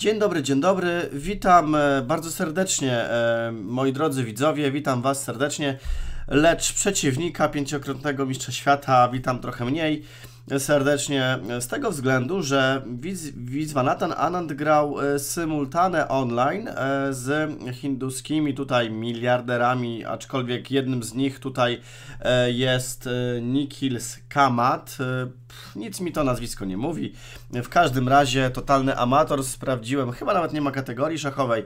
Dzień dobry, dzień dobry. Witam e, bardzo serdecznie, e, moi drodzy widzowie. Witam Was serdecznie. Lecz przeciwnika, pięciokrotnego mistrza świata, witam trochę mniej serdecznie z tego względu, że Nathan Anand grał e, symultane online e, z hinduskimi tutaj miliarderami, aczkolwiek jednym z nich tutaj e, jest Nikhils Kamat. Nic mi to nazwisko nie mówi. W każdym razie totalny amator, sprawdziłem, chyba nawet nie ma kategorii szachowej.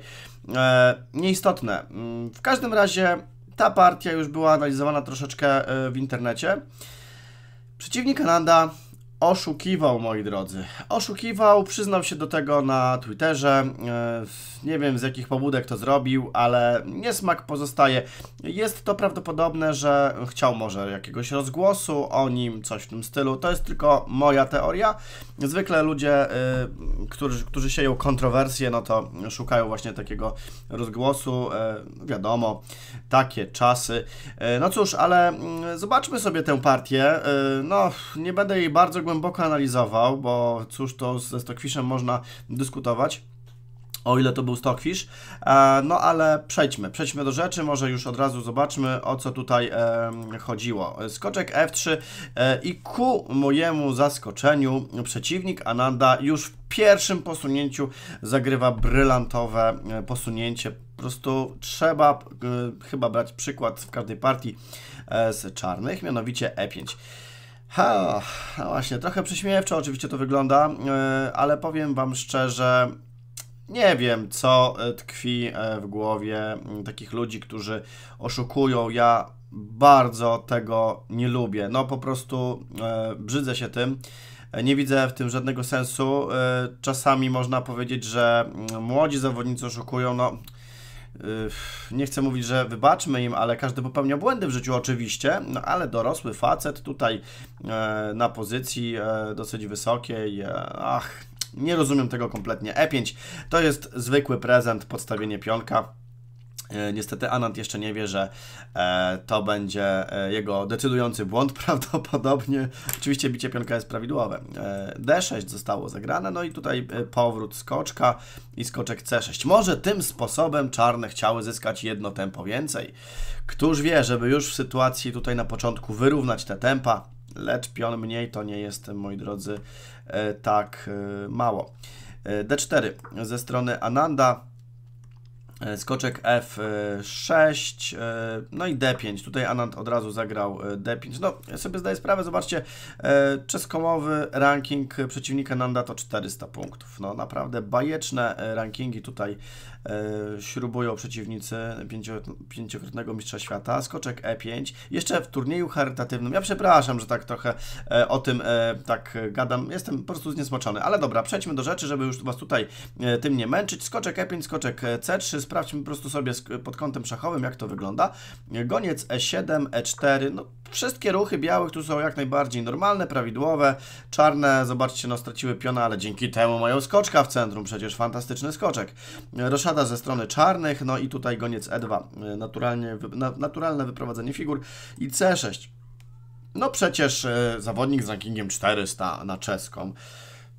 Nieistotne. Mm, w każdym razie ta partia już była analizowana troszeczkę w internecie. Przeciwnik Kanada Oszukiwał, moi drodzy. Oszukiwał, przyznał się do tego na Twitterze. E, nie wiem z jakich pobudek to zrobił, ale niesmak pozostaje. Jest to prawdopodobne, że chciał może jakiegoś rozgłosu o nim, coś w tym stylu. To jest tylko moja teoria. Zwykle ludzie, e, którzy, którzy sieją kontrowersje, no to szukają właśnie takiego rozgłosu. E, wiadomo, takie czasy. No cóż, ale mm, zobaczmy sobie tę partię. No, nie będę jej bardzo głęboko analizował, bo cóż to ze Stockfishem można dyskutować o ile to był Stockfish. E, no ale przejdźmy, przejdźmy do rzeczy, może już od razu zobaczmy o co tutaj chodziło. Skoczek F3 e, i ku mojemu zaskoczeniu przeciwnik Ananda już w pierwszym posunięciu zagrywa brylantowe e, posunięcie. Po prostu trzeba chyba brać przykład w każdej partii z czarnych, mianowicie E5. Ha, no właśnie, trochę prześmiewczo oczywiście to wygląda, e, ale powiem Wam szczerze, nie wiem, co e, tkwi e, w głowie mm, takich ludzi, którzy oszukują. Ja bardzo tego nie lubię. No po prostu brzydzę się tym. Nie widzę w tym żadnego sensu. Czasami można powiedzieć, że mm, młodzi zawodnicy oszukują. No, Yy, nie chcę mówić, że wybaczmy im, ale każdy popełnia błędy w życiu oczywiście, no ale dorosły facet tutaj e, na pozycji e, dosyć wysokiej, e, ach, nie rozumiem tego kompletnie. E5 to jest zwykły prezent, podstawienie pionka. E, niestety Anand jeszcze nie wie, że e, to będzie e, jego decydujący błąd prawdopodobnie. Oczywiście bicie pionka jest prawidłowe. D6 zostało zagrane, no i tutaj powrót skoczka i skoczek C6. Może tym sposobem czarne chciały zyskać jedno tempo więcej. Któż wie, żeby już w sytuacji tutaj na początku wyrównać te tempa, lecz pion mniej to nie jest, moi drodzy, tak mało. D4 ze strony Ananda E, skoczek F6, e, no i D5. Tutaj Anand od razu zagrał e, D5. No, ja sobie zdaję sprawę, zobaczcie, czeskomowy ranking przeciwnika Nanda to 400 punktów. No, naprawdę bajeczne rankingi tutaj śrubują przeciwnicy pięciokrotnego mistrza świata. Skoczek E5, jeszcze w turnieju charytatywnym. Ja przepraszam, że tak trochę o tym tak gadam. Jestem po prostu zniesmaczony, ale dobra, przejdźmy do rzeczy, żeby już Was tutaj tym nie męczyć. Skoczek E5, skoczek C3, sprawdźmy po prostu sobie pod kątem szachowym, jak to wygląda. Goniec E7, E4, no wszystkie ruchy białych tu są jak najbardziej normalne, prawidłowe. Czarne, zobaczcie, no straciły piona, ale dzięki temu mają skoczka w centrum, przecież fantastyczny skoczek. Roszada ze strony czarnych, no i tutaj goniec E2, e, naturalnie, naturalne wyprowadzenie figur i C6. No przecież e, zawodnik z rankingiem 400 na czeską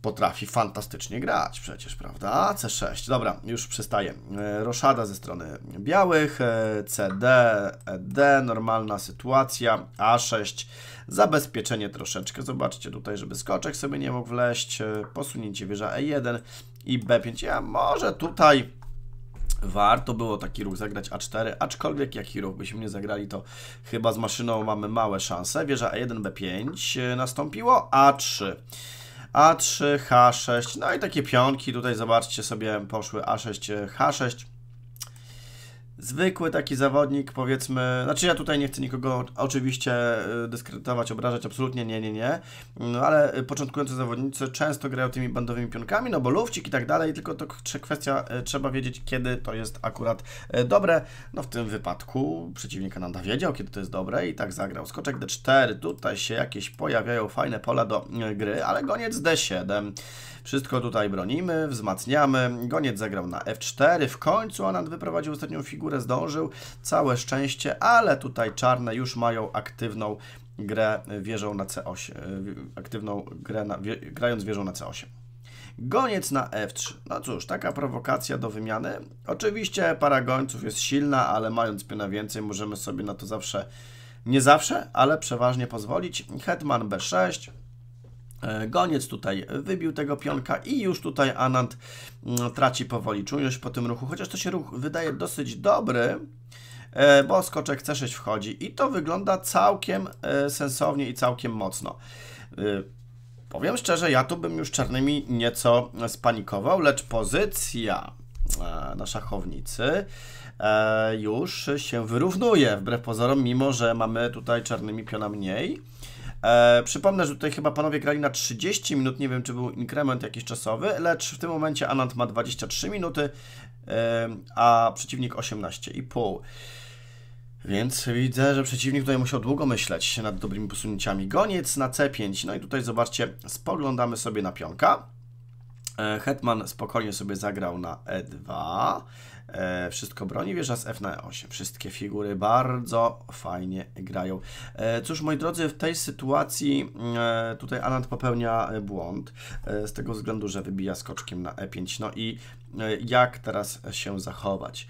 potrafi fantastycznie grać przecież, prawda? C6, dobra, już przestaję. E, roszada ze strony białych, e, CD, ED, normalna sytuacja, A6, zabezpieczenie troszeczkę, zobaczcie tutaj, żeby skoczek sobie nie mógł wleść, e, posunięcie wieża E1 i B5, ja może tutaj warto było taki ruch zagrać A4, aczkolwiek jaki ruch byśmy nie zagrali, to chyba z maszyną mamy małe szanse, wieża E1, B5 nastąpiło, A3, a3, H6, no i takie pionki tutaj zobaczcie sobie poszły A6, H6, zwykły taki zawodnik, powiedzmy, znaczy ja tutaj nie chcę nikogo oczywiście y, dyskredytować, obrażać, absolutnie nie, nie, nie, no ale y, początkujący zawodnicy często grają tymi bandowymi pionkami, no bo lufcik i tak dalej, tylko to kwestia, y, trzeba wiedzieć, kiedy to jest akurat dobre, no w tym wypadku przeciwnik Kanada wiedział, kiedy to jest dobre i tak zagrał. Skoczek D4, tutaj się jakieś pojawiają fajne pola do gry, ale goniec D7, wszystko tutaj bronimy, wzmacniamy, goniec zagrał na F4, w końcu Anand wyprowadził ostatnią figurę górę zdążył, całe szczęście, ale tutaj czarne już mają aktywną grę wieżą na C8, e, aktywną grę na, wie, grając wieżą na C8. Goniec na F3. No cóż, taka prowokacja do wymiany. Oczywiście para gońców jest silna, ale mając piona więcej możemy sobie na to zawsze, nie zawsze, ale przeważnie pozwolić. Hetman B6, E, Goniec tutaj wybił tego pionka i już tutaj Anand mm, traci powoli czujność po tym ruchu, chociaż to się ruch wydaje dosyć dobry, e, bo skoczek C6 wchodzi i to wygląda całkiem e, sensownie i całkiem mocno. Powiem szczerze, ja tu bym już czarnymi nieco spanikował, lecz pozycja na szachownicy już się wyrównuje, wbrew pozorom, mimo że mamy tutaj czarnymi piona mniej E, przypomnę, że tutaj chyba panowie grali na 30 minut, nie wiem czy był inkrement jakiś czasowy, lecz w tym momencie Anand ma 23 minuty, e, a przeciwnik 18,5. Więc widzę, że przeciwnik tutaj musiał długo myśleć nad dobrymi posunięciami. Goniec na C5, no i tutaj zobaczcie, spoglądamy sobie na pionka. E, Hetman spokojnie sobie zagrał na E2. E, wszystko broni, wieża z F na E8. Wszystkie figury bardzo fajnie grają. E, cóż, moi drodzy, w tej sytuacji tutaj Anand popełnia błąd z tego względu, że wybija skoczkiem na E5. No i jak teraz się zachować?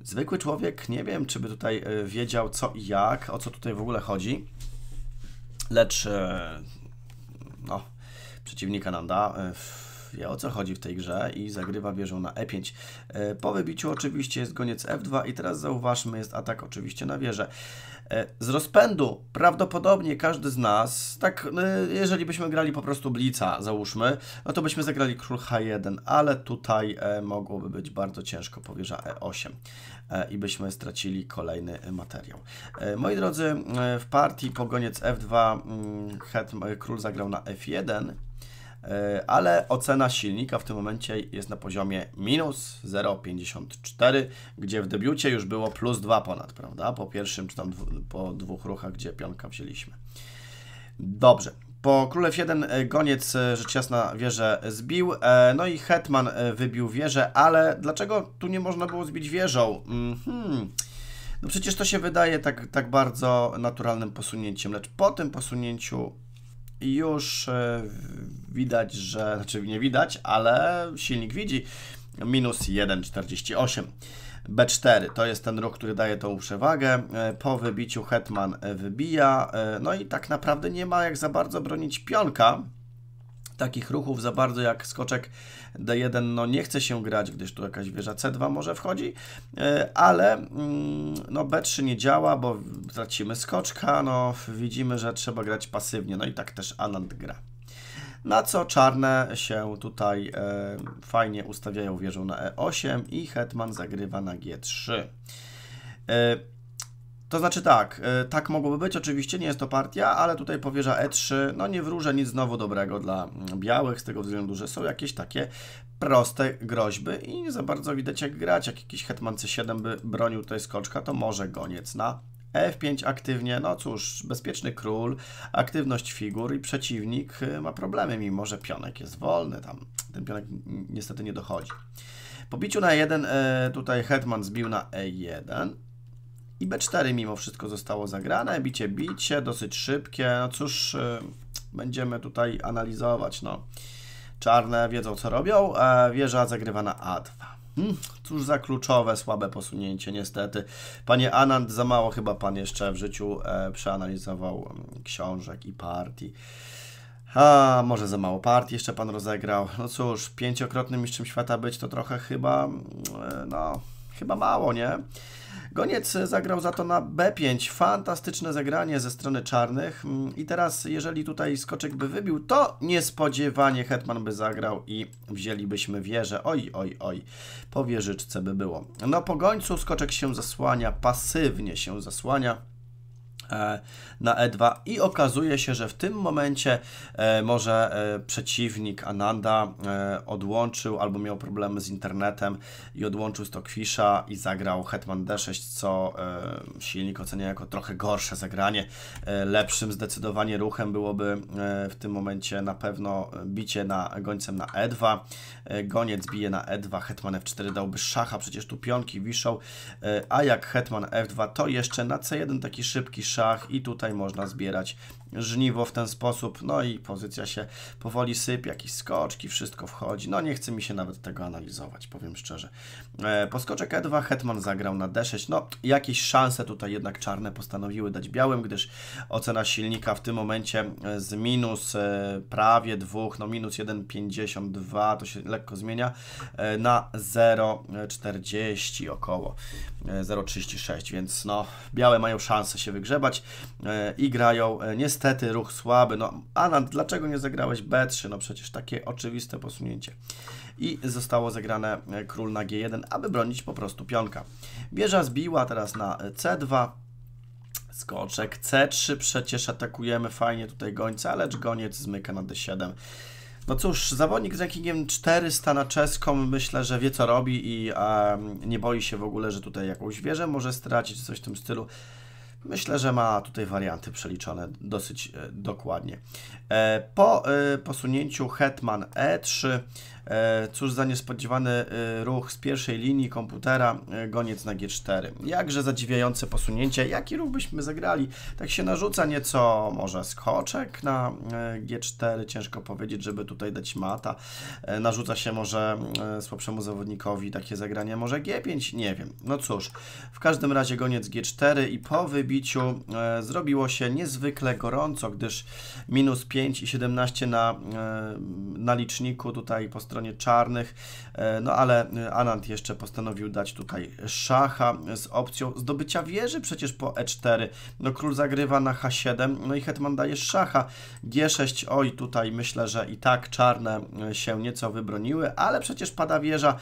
Zwykły człowiek, nie wiem, czy by tutaj wiedział co i jak, o co tutaj w ogóle chodzi, lecz no, przeciwnik Ananda w wie o co chodzi w tej grze i zagrywa wieżą na e5. E, po wybiciu oczywiście jest goniec f2 i teraz zauważmy, jest atak oczywiście na wieżę. E, z rozpędu prawdopodobnie każdy z nas, tak e, jeżeli byśmy grali po prostu blica, załóżmy, no to byśmy zagrali król h1, ale tutaj mogłoby być bardzo ciężko po wieża e8 i byśmy stracili kolejny materiał. Moi drodzy, w partii pogoniec f2 mm, het, król zagrał na f1 E, ale ocena silnika w tym momencie jest na poziomie minus 0,54, gdzie w debiucie już było plus 2 ponad, prawda? Po pierwszym czy tam po dwóch ruchach, gdzie pionka wzięliśmy. Dobrze. Po królew 1 e, goniec e, rzecz jasna wieżę zbił, no i hetman wybił wieżę, ale dlaczego tu nie można było zbić wieżą? Hmm. No przecież to się wydaje tak, tak bardzo naturalnym posunięciem, lecz po tym posunięciu już e, widać, że, znaczy nie widać, ale silnik widzi, minus 1,48. B4 to jest ten ruch, który daje tą przewagę. E, po wybiciu Hetman e, wybija. No i tak naprawdę nie ma jak za bardzo bronić pionka, takich ruchów za bardzo jak skoczek D1 no nie chce się grać, gdyż tu jakaś wieża C2 może wchodzi, e, ale mm, no B3 nie działa, bo tracimy skoczka, no widzimy, że trzeba grać pasywnie, no i tak też Anand gra. Na co czarne się tutaj e, fajnie ustawiają wieżą na E8 i Hetman zagrywa na G3. E, to znaczy tak, e, tak mogłoby być, oczywiście nie jest to partia, ale tutaj powierza E3, no nie wróżę nic znowu dobrego dla mm, białych, z tego względu, że są jakieś takie proste groźby i nie za bardzo widać jak grać, jak jakiś Hetman C7 by bronił tutaj skoczka, to może goniec na F5 aktywnie, no cóż, bezpieczny król, aktywność figur i przeciwnik e, ma problemy, mimo że pionek jest wolny, tam ten pionek niestety nie dochodzi. Po biciu na 1 e, tutaj Hetman zbił na E1, i B4 mimo wszystko zostało zagrane, bicie, bicie, dosyć szybkie, no cóż, y, będziemy tutaj analizować, no. Czarne wiedzą co robią, e, wieża zagrywa na A2. Hmm, cóż za kluczowe, słabe posunięcie niestety. Panie Anand, za mało chyba Pan jeszcze w życiu e, przeanalizował mm, książek i partii. A, może za mało partii jeszcze Pan rozegrał. No cóż, pięciokrotnym mistrzem świata być to trochę chyba, mm, e, no, chyba mało, nie? Goniec zagrał za to na B5. Fantastyczne zagranie ze strony czarnych. I teraz, jeżeli tutaj skoczek by wybił, to niespodziewanie hetman by zagrał i wzięlibyśmy wieżę. Oj, oj, oj. Po wieżyczce by było. No po gońcu skoczek się zasłania, pasywnie się zasłania. E, na E2 i okazuje się, że w tym momencie e, może e, przeciwnik Ananda odłączył albo miał problemy z internetem i odłączył Stockfisha i zagrał Hetman D6, co silnik ocenia jako trochę gorsze zagranie. Lepszym zdecydowanie ruchem byłoby w tym momencie na pewno bicie na gońcem na E2. Goniec bije na E2, Hetman F4 dałby szacha, przecież tu pionki wiszą, a jak Hetman F2 to jeszcze na C1 taki szybki szach niszach i tutaj można zbierać żniwo w ten sposób, no i pozycja się powoli sypie, jakieś skoczki, wszystko wchodzi, no nie chce mi się nawet tego analizować, powiem szczerze. E, po skoczek E2 Hetman zagrał na D6, no jakieś szanse tutaj jednak czarne postanowiły dać białym, gdyż ocena silnika w tym momencie e, z minus e, prawie dwóch, no minus 1,52, to się lekko zmienia, e, na 0,40 około, 0,36, e, więc no białe mają szansę się wygrzebać e, i grają niestety niestety ruch słaby. No, Alan, dlaczego nie zagrałeś B3? No przecież takie oczywiste posunięcie. I zostało zagrane e, król na G1, aby bronić po prostu pionka. Bieża zbiła teraz na e, C2. Skoczek C3, przecież atakujemy fajnie tutaj gońca, lecz goniec zmyka na D7. No cóż, zawodnik z rankingiem 400 na czeską myślę, że wie co robi i nie boi się w ogóle, że tutaj jakąś wieżę może stracić, coś w tym stylu. Myślę, że ma tutaj warianty przeliczone dosyć e, dokładnie. E, po e, posunięciu Hetman E3 E, cóż za niespodziewany e, ruch z pierwszej linii komputera, e, goniec na G4. Jakże zadziwiające posunięcie, jaki ruch byśmy zagrali. Tak się narzuca nieco może skoczek na G4, ciężko powiedzieć, żeby tutaj dać mata. Narzuca się może słabszemu zawodnikowi takie zagranie, może G5, nie wiem. No cóż, w każdym razie goniec G4 i po wybiciu zrobiło się niezwykle gorąco, gdyż minus 5 i 17 na, na liczniku tutaj po stronie stronie czarnych, e, no ale e, Anand jeszcze postanowił dać tutaj szacha z opcją zdobycia wieży przecież po e4. No król zagrywa na h7, no i hetman daje szacha. g6, oj tutaj myślę, że i tak czarne e, się nieco wybroniły, ale przecież pada wieża.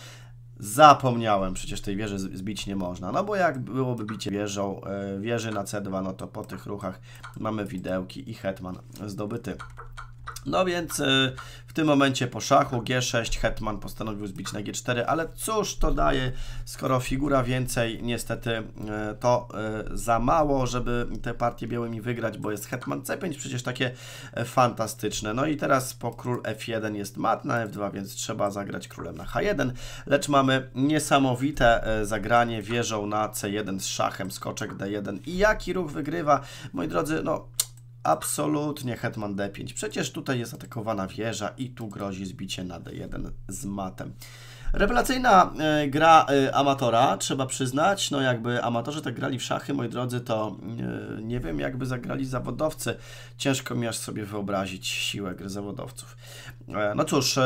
Zapomniałem, przecież tej wieży zbić nie można. No bo jak byłoby bicie wieżą, wieży na C2, no to po tych ruchach mamy widełki i hetman zdobyty. No więc y, w tym momencie po szachu G6 hetman postanowił zbić na G4, ale cóż to daje, skoro figura więcej, niestety y, to y, za mało, żeby te partie białymi wygrać, bo jest hetman C5 przecież takie e, fantastyczne. No i teraz po król F1 jest mat na F2, więc trzeba zagrać królem na H1, lecz mamy niesamowite e, zagranie wieżą na C1 z szachem, skoczek D1 i jaki ruch wygrywa? Moi drodzy, no Absolutnie hetman d5. Przecież tutaj jest atakowana wieża i tu grozi zbicie na d1 z matem. Rewelacyjna e, gra e, amatora, trzeba przyznać. No jakby amatorzy tak grali w szachy, moi drodzy, to e, nie wiem, jakby zagrali zawodowcy. Ciężko mi aż sobie wyobrazić siłę gry zawodowców. No cóż,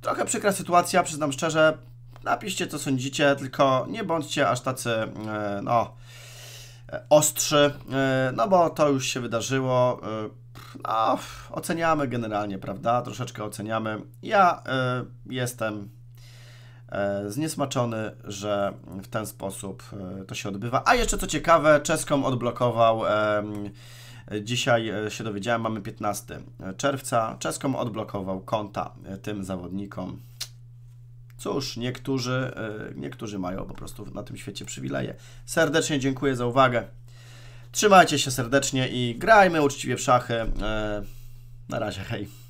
trochę przykra sytuacja, przyznam szczerze. Napiszcie, co sądzicie, tylko nie bądźcie aż tacy, no ostrzy, e, no bo to już się wydarzyło. No, oceniamy generalnie, prawda? Troszeczkę oceniamy. Ja e, jestem zniesmaczony, że w ten sposób to się odbywa. A jeszcze co ciekawe, czeską odblokował. Dzisiaj się dowiedziałem, mamy 15 czerwca. Czeską odblokował konta tym zawodnikom. Cóż, niektórzy, e, niektórzy mają po prostu na tym świecie przywileje. Serdecznie dziękuję za uwagę. Trzymajcie się serdecznie i grajmy uczciwie w szachy. E, na razie, hej.